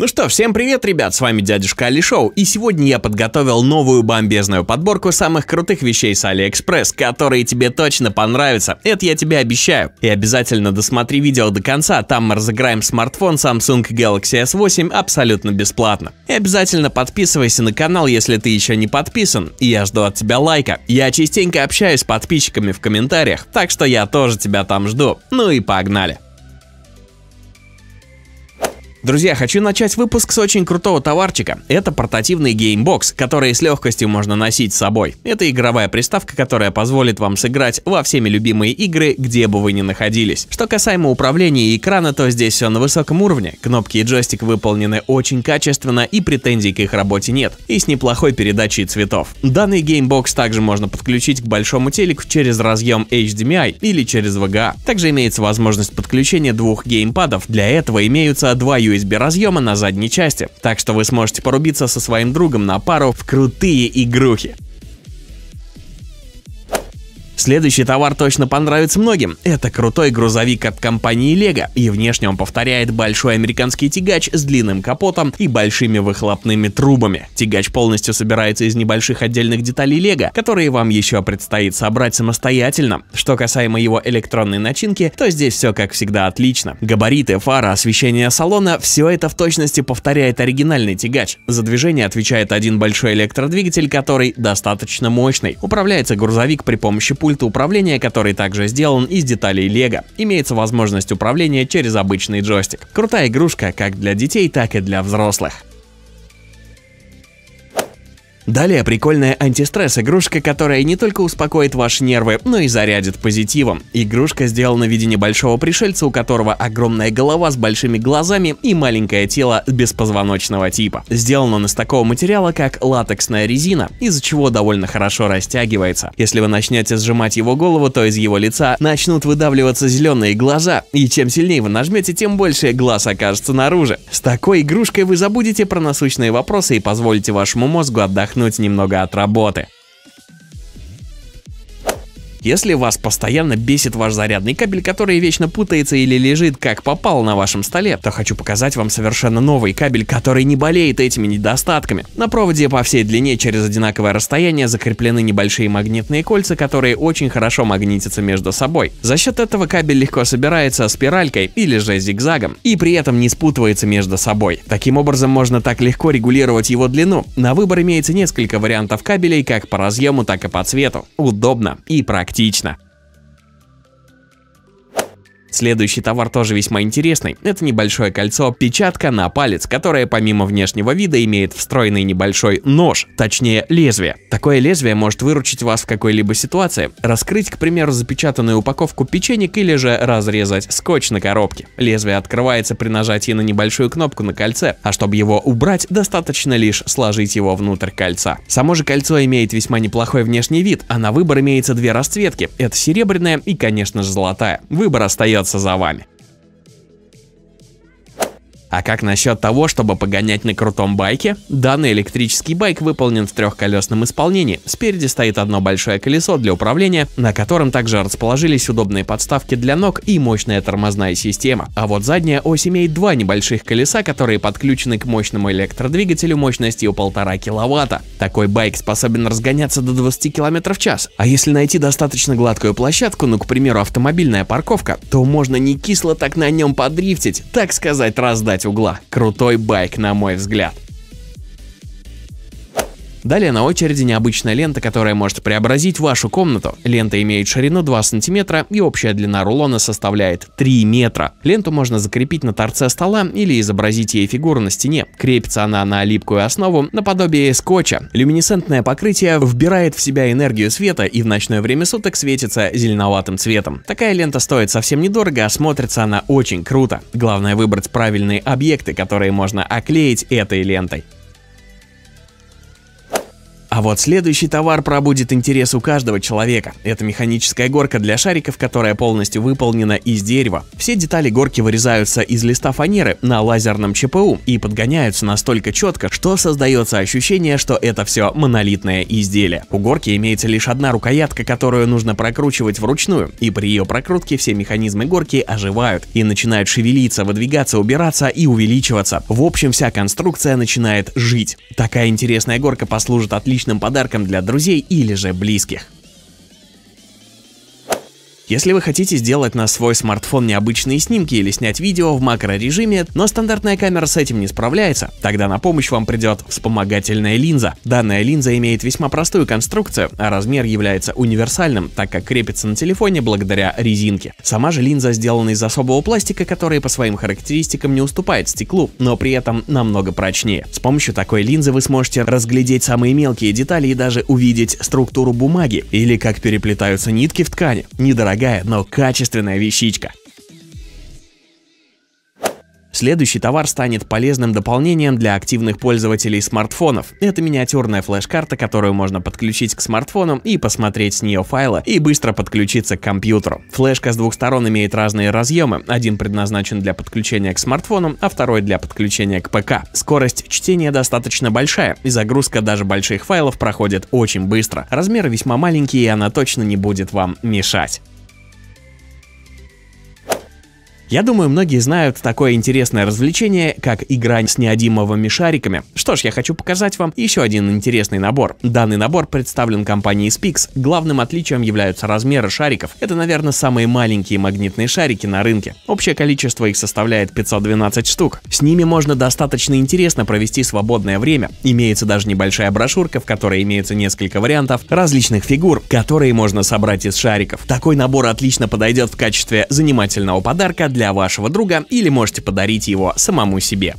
Ну что, всем привет, ребят, с вами дядюшка Али Шоу, и сегодня я подготовил новую бомбезную подборку самых крутых вещей с Алиэкспресс, которые тебе точно понравятся, это я тебе обещаю. И обязательно досмотри видео до конца, там мы разыграем смартфон Samsung Galaxy S8 абсолютно бесплатно. И обязательно подписывайся на канал, если ты еще не подписан, и я жду от тебя лайка. Я частенько общаюсь с подписчиками в комментариях, так что я тоже тебя там жду. Ну и погнали. Друзья, хочу начать выпуск с очень крутого товарчика. Это портативный геймбокс, который с легкостью можно носить с собой. Это игровая приставка, которая позволит вам сыграть во всеми любимые игры, где бы вы ни находились. Что касаемо управления и экрана, то здесь все на высоком уровне. Кнопки и джойстик выполнены очень качественно и претензий к их работе нет. И с неплохой передачей цветов. Данный геймбокс также можно подключить к большому телеку через разъем HDMI эм или через VGA. А. Также имеется возможность подключения двух геймпадов. Для этого имеются два USB USB разъема на задней части, так что вы сможете порубиться со своим другом на пару в крутые игрухи. Следующий товар точно понравится многим. Это крутой грузовик от компании Lego, и внешне он повторяет большой американский тягач с длинным капотом и большими выхлопными трубами. Тягач полностью собирается из небольших отдельных деталей Lego, которые вам еще предстоит собрать самостоятельно. Что касаемо его электронной начинки, то здесь все как всегда отлично. Габариты, фара, освещение салона – все это в точности повторяет оригинальный тягач. За движение отвечает один большой электродвигатель, который достаточно мощный. Управляется грузовик при помощи пульта пульт управления, который также сделан из деталей лего. Имеется возможность управления через обычный джойстик. Крутая игрушка как для детей, так и для взрослых. Далее прикольная антистресс-игрушка, которая не только успокоит ваши нервы, но и зарядит позитивом. Игрушка сделана в виде небольшого пришельца, у которого огромная голова с большими глазами и маленькое тело беспозвоночного типа. Сделана она из такого материала, как латексная резина, из-за чего довольно хорошо растягивается. Если вы начнете сжимать его голову, то из его лица начнут выдавливаться зеленые глаза, и чем сильнее вы нажмете, тем больше глаз окажется наружу. С такой игрушкой вы забудете про насущные вопросы и позволите вашему мозгу отдохнуть отдохнуть немного от работы. Если вас постоянно бесит ваш зарядный кабель, который вечно путается или лежит как попал на вашем столе, то хочу показать вам совершенно новый кабель, который не болеет этими недостатками. На проводе по всей длине через одинаковое расстояние закреплены небольшие магнитные кольца, которые очень хорошо магнитятся между собой. За счет этого кабель легко собирается спиралькой или же зигзагом, и при этом не спутывается между собой. Таким образом можно так легко регулировать его длину. На выбор имеется несколько вариантов кабелей как по разъему, так и по цвету. Удобно и практично тактично. Следующий товар тоже весьма интересный. Это небольшое кольцо печатка на палец, которое помимо внешнего вида имеет встроенный небольшой нож, точнее лезвие. Такое лезвие может выручить вас в какой-либо ситуации. Раскрыть, к примеру, запечатанную упаковку печенек или же разрезать скотч на коробке. Лезвие открывается при нажатии на небольшую кнопку на кольце, а чтобы его убрать, достаточно лишь сложить его внутрь кольца. Само же кольцо имеет весьма неплохой внешний вид, а на выбор имеется две расцветки. Это серебряная и, конечно же, золотая. Выбор остается придется за вами. А как насчет того, чтобы погонять на крутом байке? Данный электрический байк выполнен в трехколесном исполнении. Спереди стоит одно большое колесо для управления, на котором также расположились удобные подставки для ног и мощная тормозная система. А вот задняя ось имеет два небольших колеса, которые подключены к мощному электродвигателю мощностью 1,5 киловатта. Такой байк способен разгоняться до 20 км в час. А если найти достаточно гладкую площадку, ну, к примеру, автомобильная парковка, то можно не кисло так на нем подрифтить, так сказать, раздать угла. Крутой байк, на мой взгляд. Далее на очереди необычная лента, которая может преобразить вашу комнату. Лента имеет ширину 2 см и общая длина рулона составляет 3 метра. Ленту можно закрепить на торце стола или изобразить ей фигуру на стене. Крепится она на липкую основу наподобие скотча. Люминесцентное покрытие вбирает в себя энергию света и в ночное время суток светится зеленоватым цветом. Такая лента стоит совсем недорого, а смотрится она очень круто. Главное выбрать правильные объекты, которые можно оклеить этой лентой. А вот следующий товар пробудит интерес у каждого человека. Это механическая горка для шариков, которая полностью выполнена из дерева. Все детали горки вырезаются из листа фанеры на лазерном ЧПУ и подгоняются настолько четко, что создается ощущение, что это все монолитное изделие. У горки имеется лишь одна рукоятка, которую нужно прокручивать вручную, и при ее прокрутке все механизмы горки оживают и начинают шевелиться, выдвигаться, убираться и увеличиваться. В общем, вся конструкция начинает жить. Такая интересная горка послужит отличным отличным подарком для друзей или же близких. Если вы хотите сделать на свой смартфон необычные снимки или снять видео в макрорежиме, но стандартная камера с этим не справляется, тогда на помощь вам придет вспомогательная линза. Данная линза имеет весьма простую конструкцию, а размер является универсальным, так как крепится на телефоне благодаря резинке. Сама же линза сделана из особого пластика, который по своим характеристикам не уступает стеклу, но при этом намного прочнее. С помощью такой линзы вы сможете разглядеть самые мелкие детали и даже увидеть структуру бумаги или как переплетаются нитки в ткани. Недорогие дорогая, но качественная вещичка. Следующий товар станет полезным дополнением для активных пользователей смартфонов. Это миниатюрная флеш-карта, которую можно подключить к смартфону и посмотреть с нее файлы и быстро подключиться к компьютеру. Флешка с двух сторон имеет разные разъемы. Один предназначен для подключения к смартфону, а второй для подключения к ПК. Скорость чтения достаточно большая, и загрузка даже больших файлов проходит очень быстро. Размеры весьма маленькие, и она точно не будет вам мешать. Я думаю, многие знают такое интересное развлечение, как игра с неодимовыми шариками. Что ж, я хочу показать вам еще один интересный набор. Данный набор представлен компанией Spix. Главным отличием являются размеры шариков. Это, наверное, самые маленькие магнитные шарики на рынке. Общее количество их составляет 512 штук. С ними можно достаточно интересно провести свободное время. Имеется даже небольшая брошюрка, в которой имеется несколько вариантов различных фигур, которые можно собрать из шариков. Такой набор отлично подойдет в качестве занимательного подарка для для вашего друга или можете подарить его самому себе.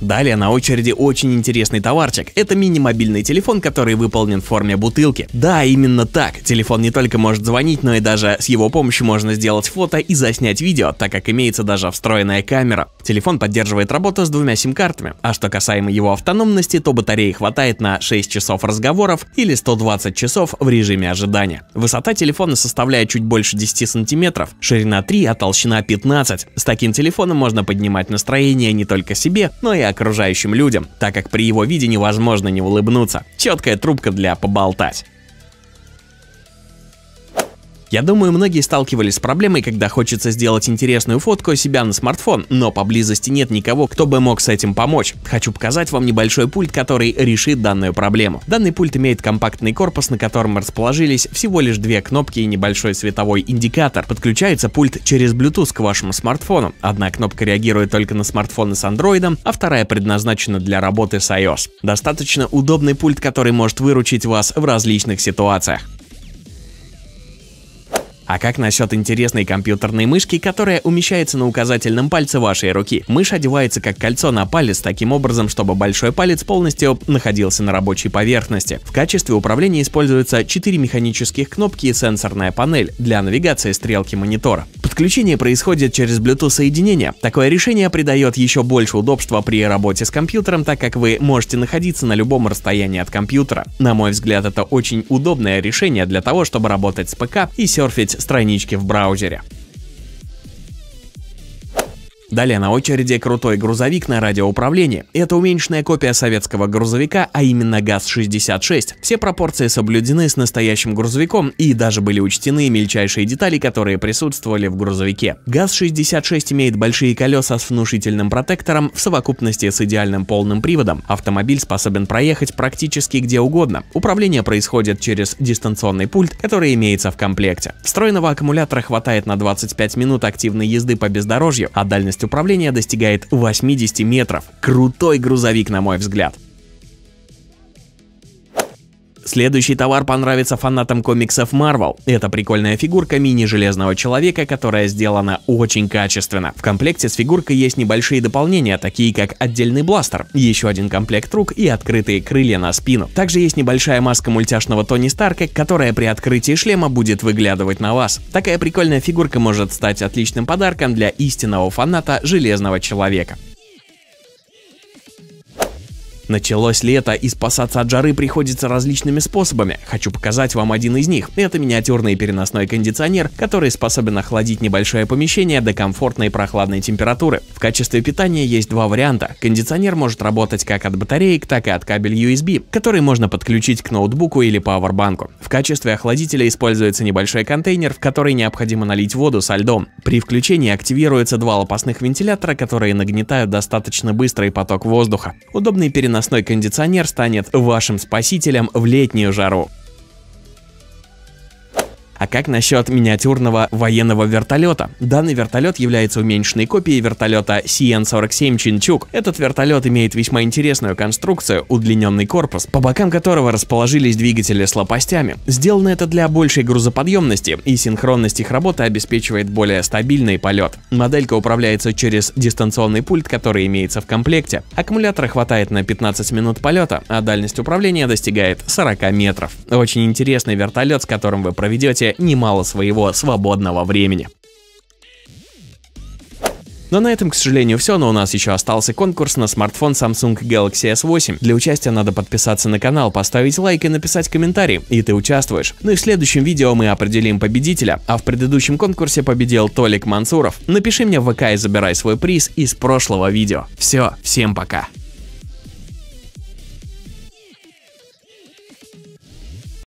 Далее на очереди очень интересный товарчик. Это мини-мобильный телефон, который выполнен в форме бутылки. Да, именно так. Телефон не только может звонить, но и даже с его помощью можно сделать фото и заснять видео, так как имеется даже встроенная камера. Телефон поддерживает работу с двумя сим-картами. А что касаемо его автономности, то батареи хватает на 6 часов разговоров или 120 часов в режиме ожидания. Высота телефона составляет чуть больше 10 сантиметров, ширина 3, а толщина 15. С таким телефоном можно поднимать настроение не только себе, но и окружающим людям, так как при его виде невозможно не улыбнуться. Четкая трубка для поболтать. Я думаю, многие сталкивались с проблемой, когда хочется сделать интересную фотку себя на смартфон, но поблизости нет никого, кто бы мог с этим помочь. Хочу показать вам небольшой пульт, который решит данную проблему. Данный пульт имеет компактный корпус, на котором расположились всего лишь две кнопки и небольшой световой индикатор. Подключается пульт через Bluetooth к вашему смартфону. Одна кнопка реагирует только на смартфоны с Android, а вторая предназначена для работы с iOS. Достаточно удобный пульт, который может выручить вас в различных ситуациях. А как насчет интересной компьютерной мышки, которая умещается на указательном пальце вашей руки? Мышь одевается как кольцо на палец таким образом, чтобы большой палец полностью находился на рабочей поверхности. В качестве управления используются 4 механических кнопки и сенсорная панель для навигации стрелки монитора. Подключение происходит через Bluetooth соединение. Такое решение придает еще больше удобства при работе с компьютером, так как вы можете находиться на любом расстоянии от компьютера. На мой взгляд, это очень удобное решение для того, чтобы работать с ПК и серфить страничке в браузере. Далее на очереди крутой грузовик на радиоуправлении. Это уменьшенная копия советского грузовика, а именно ГАЗ-66. Все пропорции соблюдены с настоящим грузовиком и даже были учтены мельчайшие детали, которые присутствовали в грузовике. ГАЗ-66 имеет большие колеса с внушительным протектором в совокупности с идеальным полным приводом. Автомобиль способен проехать практически где угодно. Управление происходит через дистанционный пульт, который имеется в комплекте. Встроенного аккумулятора хватает на 25 минут активной езды по бездорожью, а дальность Скорость управления достигает 80 метров. Крутой грузовик, на мой взгляд. Следующий товар понравится фанатам комиксов Marvel. Это прикольная фигурка мини-железного человека, которая сделана очень качественно. В комплекте с фигуркой есть небольшие дополнения, такие как отдельный бластер, еще один комплект рук и открытые крылья на спину. Также есть небольшая маска мультяшного Тони Старка, которая при открытии шлема будет выглядывать на вас. Такая прикольная фигурка может стать отличным подарком для истинного фаната Железного Человека. Началось лето, и спасаться от жары приходится различными способами. Хочу показать вам один из них. Это миниатюрный переносной кондиционер, который способен охладить небольшое помещение до комфортной прохладной температуры. В качестве питания есть два варианта. Кондиционер может работать как от батареек, так и от кабель USB, который можно подключить к ноутбуку или пауэрбанку. В качестве охладителя используется небольшой контейнер, в который необходимо налить воду со льдом. При включении активируются два лопастных вентилятора, которые нагнетают достаточно быстрый поток воздуха. Удобный переносной переносной кондиционер станет вашим спасителем в летнюю жару. А как насчет миниатюрного военного вертолета? Данный вертолет является уменьшенной копией вертолета CN-47 Чинчук. Этот вертолет имеет весьма интересную конструкцию, удлиненный корпус, по бокам которого расположились двигатели с лопастями. Сделано это для большей грузоподъемности, и синхронность их работы обеспечивает более стабильный полет. Моделька управляется через дистанционный пульт, который имеется в комплекте. Аккумулятора хватает на 15 минут полета, а дальность управления достигает 40 метров. Очень интересный вертолет, с которым вы проведете немало своего свободного времени. Но на этом, к сожалению, все, но у нас еще остался конкурс на смартфон Samsung Galaxy S8. Для участия надо подписаться на канал, поставить лайк и написать комментарий, и ты участвуешь. Ну и в следующем видео мы определим победителя, а в предыдущем конкурсе победил Толик Мансуров. Напиши мне в ВК и забирай свой приз из прошлого видео. Все, всем пока.